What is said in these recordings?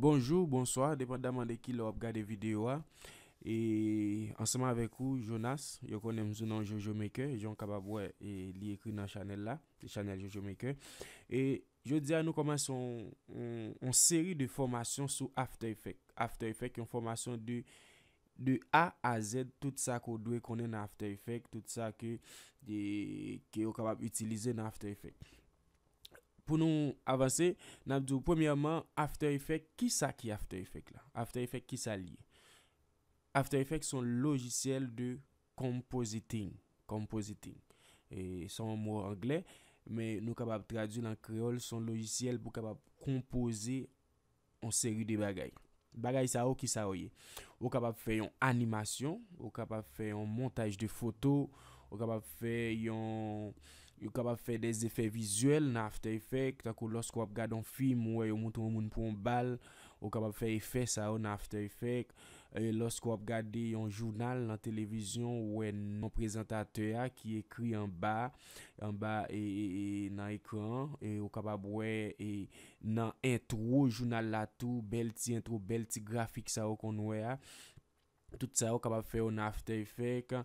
Bonjou, bonsoir, depan daman de ki lo ap gade videyo a Anseman avek ou Jonas, yo konen mzou nan Jojo Maker Jon kabab wè li ekri nan chanel la, chanel Jojo Maker Je di an nou koman son seri de formasyon sou After Effects After Effects yon formasyon de A a Z tout sa kou dwe konen nan After Effects Tout sa ki yo kabab utilize nan After Effects nou avansè nan djou pwemiaman After Effects, ki sa ki After Effects la After Effects ki sa li After Effects son logisyel de Compositing Compositing, e son mou angle, me nou kabab tradu nan kreol son logisyel pou kabab kompozi an seri de bagay, bagay sa ou ki sa oy, ou kabab fè yon animasyon, ou kabab fè yon montaj de foto, ou kabab fè yon yo kapap fè des efè vizuel nan aftè efèk, tako los kwa ap gade an film, yo moutou moun pou an bal, yo kapap fè efè sa yo nan aftè efèk, e los kwa ap gade yon jounal nan televizyon, yo nan prezentatè ya ki ekri an ba, an ba e, e, nan ekran, yo kapap wè nan entro jounal la tou, bel ti entro, bel ti grafik sa yo kon wè ya, tout sa yo kapap fè yo nan aftè efèk,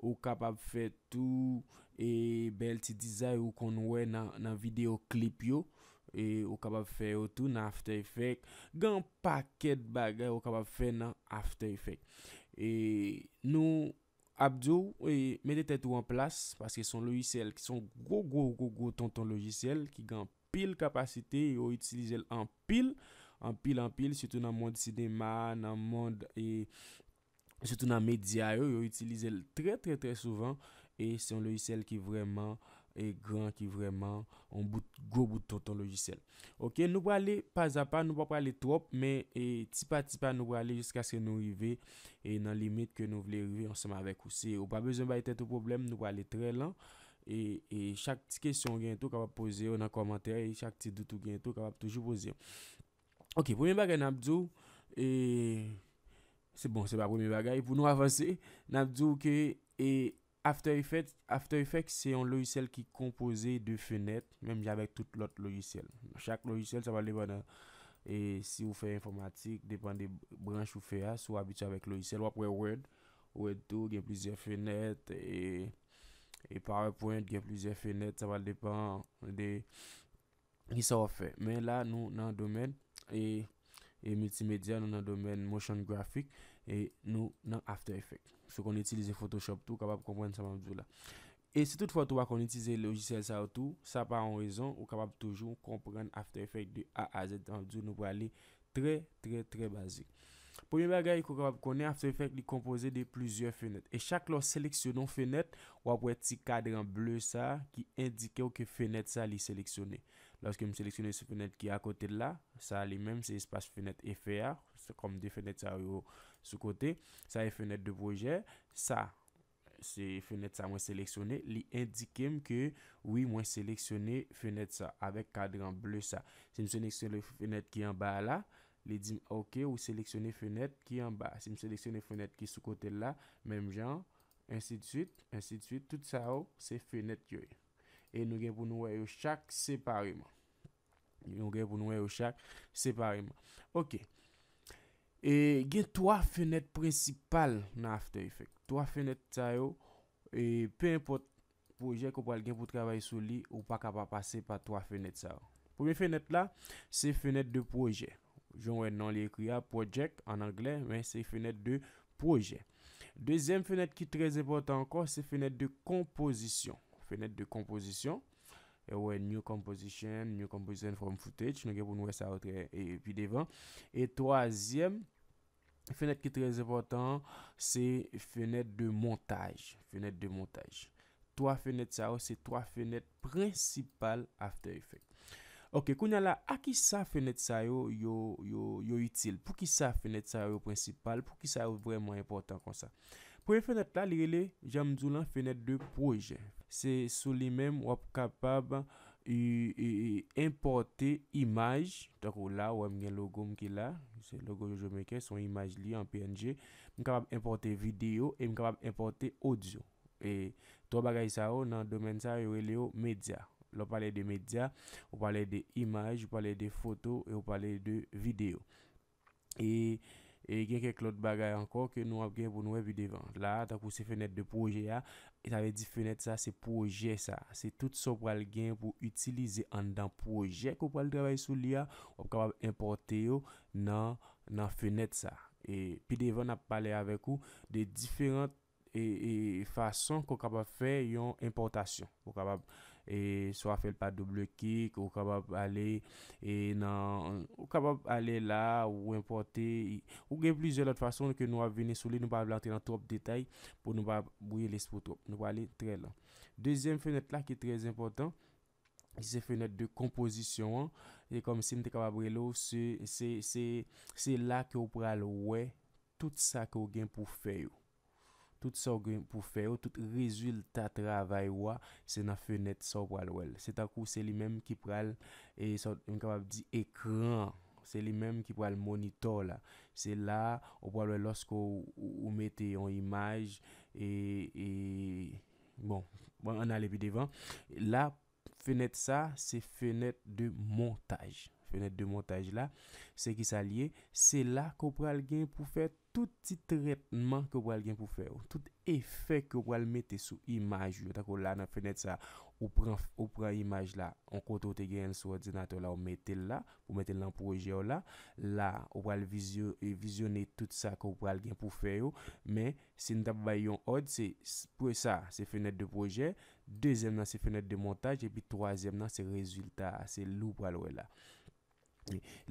yo kapap fè tou, E bel ti dizay ou kon wè nan videyo klip yo E ou kabab fè yo tou nan After Effects Gan paket bagay ou kabab fè nan After Effects E nou abdou, e mede tèt ou an plas Paske son lojisel ki son go go go go ton ton lojisel Ki gan pil kapasite yo itilize an pil An pil an pil, sè tou nan mond sidema, nan mond e, Sè tou nan media yo, yo itilize l tre tre tre souvan E se yon logisel ki vreman e gran ki vreman. On bout go bout ton ton logisel. Ok nou pa ale paz a pa. Nou pa pa ale trop. Men e ti pa ti pa nou pa ale jiska se nou rive. E nan limit ke nou vle rive. On seman avek ou se. Ou pa bezon ba ete tou problem. Nou pa ale tre lan. E, e chak ti kesyon gen tou ka pa pose. Ou nan komantere. E chak ti doutou gen tou ka pa tou pou pose. Ok pwemye bagay nan abdou. E se bon se ba pwemye bagay. Pwou nou avanse. Nan abdou ke e... After Effects se yon logissel ki kompoze de fenet, menm javek tout lot logissel. Chak logissel sa va li banan. E si ou fe informatik, depan de branche ou fe a, sou habitu avek logissel. Wapwe Word, Word 2, gen plizye fenet, e PowerPoint gen plizye fenet, sa va depan de ki sa va fe. Men la nou nan domen, e multimedya nou nan domen motion grafik. E nou nan After Effects. Se kon etilize Photoshop tou, kapab kon pren sa manjou la. E se tout fwa tou wak kon etilize logisel sa wotou, sa pa an rezon, wak kapab toujou kon pren After Effects de A a Z manjou nou wali tre tre tre basik. Po yon bagay, yon kapab konen After Effects li kompoze de plizye fenet. E chak lor seleksyonon fenet, wap wè ti kadran ble sa ki endike ou ke fenet sa li seleksyonen. Lorske m seleksyonen se fenet ki a kote la, sa li menm se espas fenet FA. Se kom de fenet sa wou Sou kote, sa e fenet de proje, sa, se fenet sa mwen seleksyonne, li indikem ke oui mwen seleksyonne fenet sa, avek kadran bleu sa. Se mwen seleksyonne fenet ki an ba la, li di ok, ou seleksyonne fenet ki an ba. Se mwen seleksyonne fenet ki sou kote la, menm jan, insi dsuit, insi dsuit, tout sa ou, oh, se fenet yo. E nou gen pou nou wè yo chak separeman. Nou gen pou nou wè yo chak separeman. Ok, ok. E gen to a fenet prensipal nan After Effects. To a fenet sa yo. E pe import projek ou pal gen pou travay sou li ou pa kaba pase pa to a fenet sa yo. Poube fenet la, se fenet de projek. Joun we nan li ekria projek an anglen, men se fenet de projek. Dezem fenet ki trez importan ankon, se fenet de kompozisyon. Fenet de kompozisyon. E we new composition, new composition from footage. Nou gen pou nouwe sa ou tre evidevan. E, e toazyem. Fenet ki trèz important, se fenet de montaj. Fenet de montaj. Troa fenet sa yo, se troa fenet prinsipal After Effects. Ok, konya la, a ki sa fenet sa yo yo itil? Pou ki sa fenet sa yo prinsipal? Pou ki sa yo vreman important kon sa? Pou e fenet la, li li, jam zoulan fenet de proje. Se sou li men wap kapab... I importe imaj, ta kou la ou am gen logo mke la, se logo yo jome ke, son imaj li an PNG, mi kapap importe video, e mi kapap importe audio. E to bagay sa ou nan domen sa yo e le yo media. Lo pale de media, yo pale de imaj, yo pale de foto, yo e pale de video. E... E gen ke klot bagay anko ke nou ap gen pou nou evi devan. La, ta pou se fenet de proje ya. E ta ve di fenet sa, se proje sa. Se tout so pral gen pou utilize an dan proje kou pral trabay sou li ya. Ou kap ap importe yo nan fenet sa. E pi devan ap pale avek ou de diferent. E, e fason kon kabab fe yon importasyon Kon kabab e so a fel pa doble ki Kon kabab ale la ou importe Ou gen plizye lot fason ke nou a veni souli Nou ba blante nan trop detay Pou nou ba bouye lespo trop Nou ba ale tre lan Dezyen fenet la ki trez important Se fenet de kompozisyon E kom si mte kabab rele ou Se la ki ou pral wè Tout sa ki ou gen pou fe yo Toute sò gen pou fè ou, toute rezultat travay wò, se nan fenèt sò wò al wèl. Se takou, se li menm ki pral, e yon kapap di ekran, se li menm ki pral monitor la. Se la, wò wèl wèl loskou ou mette yon imaj, e, e bon, wèl bon, nan le videvan. La fenèt sa, se fenèt de montaj. fènet de montaj la, se ki sa liye se la ko pral gen pou fè tout ti tretman ko pral gen pou fè yo tout efè ko pral mette sou imaj yo, tako la nan fènet sa ou pral imaj la an kontote gen sou ordinator la ou mette la, ou mette la nan proje yo la la, ou pral vizyon vizyonne tout sa ko pral gen pou fè yo men, se n tap bayon od se pou sa, se fènet de proje dezem nan se fènet de montaj epi troazem nan se rezultat se lou pral we la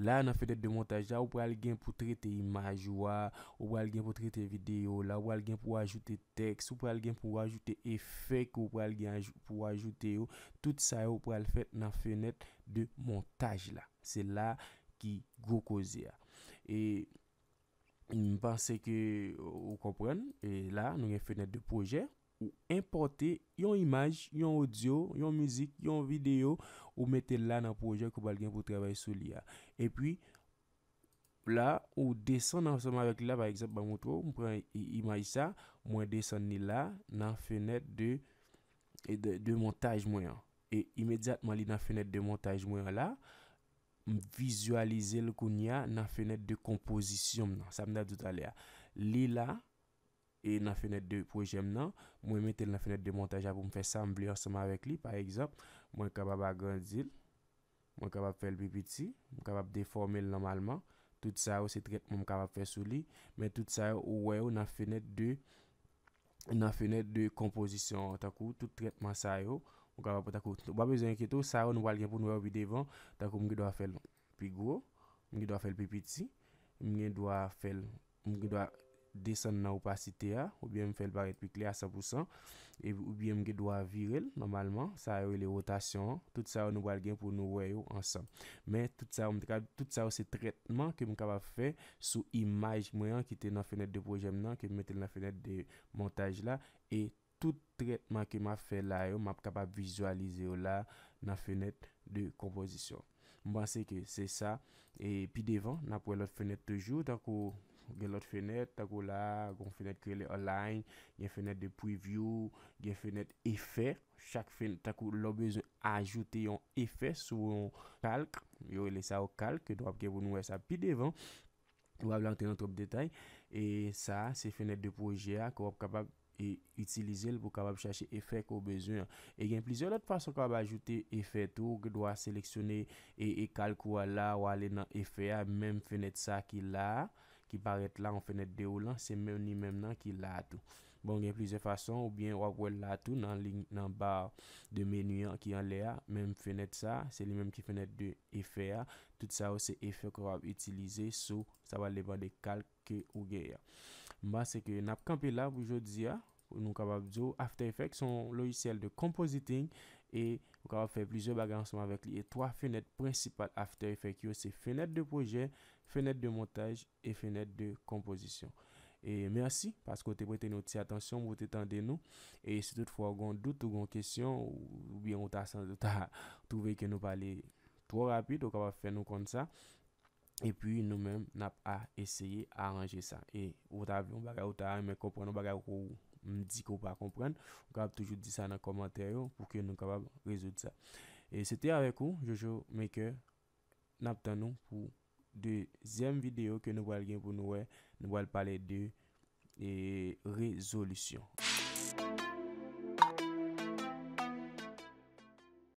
La nan fenet de montaj la ou pral gen pou trete imajwa, ou pral gen pou trete video, la ou pral gen pou ajoute tekst, ou pral gen pou ajoute efek, ou pral gen pou ajoute yo. Tout sa ou pral fet nan fenet de montaj la. Se la ki go koze ya. E mi panse ke ou kompren, la nou gen fenet de proje. Ou importe yon imaj, yon audio, yon mizik, yon video, ou mette la nan proje kou bal gen pou trabay sou li ya. E pi, la ou deson nan soma vek la, par exemple, ba moutro, mpre imaj sa, mwen deson ni la nan fenet de montaj mwen. E imediatman li nan fenet de montaj mwen la, mwen vizualize l kou ni ya nan fenet de kompozisyon mnen. Sa mnen a douta li ya. Li la... E nan fenet de projem nan, mwen metel nan fenet de montaj apon mwen fè sa mblè anseman avèk li. Par egzop, mwen kabab a grandzil, mwen kabab fè l pipiti, mwen kabab deformel normalman. Tout sa bon, yo se tretman mwen kabab fè sou li. Men tout sa yo ou wè yo nan fenet de kompozisyon. Takou, tout tretman sa yo, mwen kabab ou takou. Mwen kabab wè yo nan fenet de kompozisyon. Takou, mwen kabab fè l pipiti, mwen kabab fè l pipiti, mwen kabab fè l pipiti. Desan nan opasite a Ou bien m fèl baret mi kle a sa pousan Ou bien m ge do a virel Normalman sa a ewe le rotasyon Tout sa ou nou bal gen pou nou weyo ansan Met tout sa ou m dekal Tout sa ou se tretman ke m kaba fè Sou imaj mwen an kite nan fènet de projem nan Ke m mette nan fènet de montaj la Et tout tretman ke m a fè la Yo m ap kaba vizualize yo la Nan fènet de kompozisyon M basè ke se sa Et pi devan nan pou el fènet Toujou tan kou gen lot fenet, ta kou la, goun fenet ki e le online, gen fenet de preview, gen fenet efek, chak fenet ta kou lò bezon ajoute yon efek sou yon kalk, yon e lè sa o kalk, dwa apke yon nouè sa pi devan, dwa blante yon trop detay, e sa, se fenet de proje a, kou ap kapab, e itilize l pou kapab chache efek ou bezon. E gen plizè lòt pason kou ap ajoute efek tou, kou dwa seleksyonne, e, e kalk wala wale nan efek a, men fenet sa ki la, ki parete la an fenet de ou lan, se men ni men nan ki la a tou. Bon, gen plize fason, ou bien wap wèl la tou nan bar de menuyan ki yon le a, men fenet sa, se li men ki fenet de efe a, tout sa ou se efe kwa wap itilize sou, sa wale va de kalke ou ge a. Mba se ke nap kampe la woujou diya, nou kwa wap jo After Effects, son lojisel de compositing, e wak wap fè plize bagansman avèk li, e 3 fenet prinsipal After Effects, yo se fenet de proje, fenet de montaj, e fenet de kompozisyon. E mersi, paskou te brete nou ti atansyon, mwote tan de nou, e si tout fwa goun dout, goun kesyon, ou bi yon ta san, ou ta touve ke nou pale, tro rapi, do ka pa fe nou kon sa, e pi nou men, nap a esye, a anje sa, e ou ta avyon, baga ou ta a, mwen kompren, baga ou m di ko pa kompren, ou ka ap toujou di sa nan komantaryon, pou ke nou ka pa rezout sa. E se te avek ou, Jojo Maker, nap tan nou pou, Dezyenm videyo ke nou wal gen pou nouwe, nou wal pale de rezolusyon.